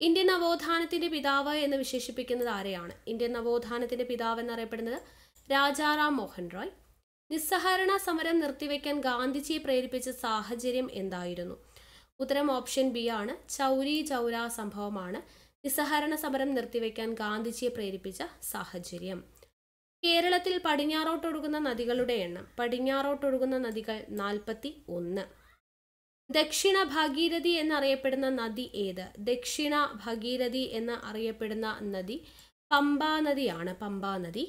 ഇന്ത്യൻ നവോത്ഥാനത്തിന്റെ പിതാവ് എന്ന് വിശേഷിപ്പിക്കുന്നത് ആരെയാണ് ഇന്ത്യൻ നവോത്ഥാനത്തിന്റെ പിതാവ് എന്നറിയപ്പെടുന്നത് രാജാറാം മോഹൻ റോയ് നിസ്സഹരണ സമരം നിർത്തിവെക്കാൻ ഗാന്ധിജിയെ പ്രേരിപ്പിച്ച സാഹചര്യം എന്തായിരുന്നു ഉത്തരം ഓപ്ഷൻ ബി ആണ് ചൗരി ചൗരാ സംഭവമാണ് നിസ്സഹരണ സമരം നിർത്തിവെക്കാൻ ഗാന്ധിജിയെ പ്രേരിപ്പിച്ച സാഹചര്യം കേരളത്തിൽ പടിഞ്ഞാറോട്ടൊഴുകുന്ന നദികളുടെ എണ്ണം പടിഞ്ഞാറോട്ടൊഴുകുന്ന നദികൾ നാൽപ്പത്തി ഒന്ന് ദക്ഷിണ ഭഗീരഥി എന്നറിയപ്പെടുന്ന നദി ഏത് ദക്ഷിണ ഭഗീരഥി എന്ന് അറിയപ്പെടുന്ന നദി പമ്പാ നദിയാണ് പമ്പാ നദി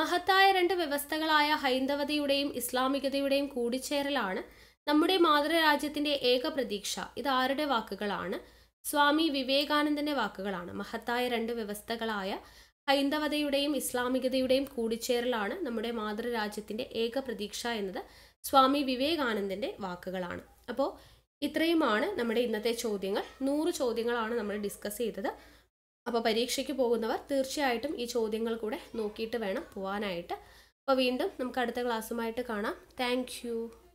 മഹത്തായ രണ്ട് വ്യവസ്ഥകളായ ഹൈന്ദവതയുടെയും ഇസ്ലാമികതയുടെയും കൂടിച്ചേരലാണ് നമ്മുടെ മാതൃരാജ്യത്തിന്റെ ഏക പ്രതീക്ഷ ഇത് ആരുടെ വാക്കുകളാണ് സ്വാമി വിവേകാനന്ദന്റെ വാക്കുകളാണ് മഹത്തായ രണ്ട് വ്യവസ്ഥകളായ ഹൈന്ദവതയുടെയും ഇസ്ലാമികതയുടെയും കൂടിച്ചേരലാണ് നമ്മുടെ മാതൃരാജ്യത്തിൻ്റെ ഏക പ്രതീക്ഷ എന്നത് സ്വാമി വിവേകാനന്ദൻ്റെ വാക്കുകളാണ് അപ്പോൾ ഇത്രയുമാണ് നമ്മുടെ ഇന്നത്തെ ചോദ്യങ്ങൾ നൂറ് ചോദ്യങ്ങളാണ് നമ്മൾ ഡിസ്കസ് ചെയ്തത് അപ്പോൾ പരീക്ഷയ്ക്ക് പോകുന്നവർ തീർച്ചയായിട്ടും ഈ ചോദ്യങ്ങൾ കൂടെ നോക്കിയിട്ട് വേണം പോകാനായിട്ട് അപ്പോൾ വീണ്ടും നമുക്ക് അടുത്ത ക്ലാസ്സുമായിട്ട് കാണാം താങ്ക്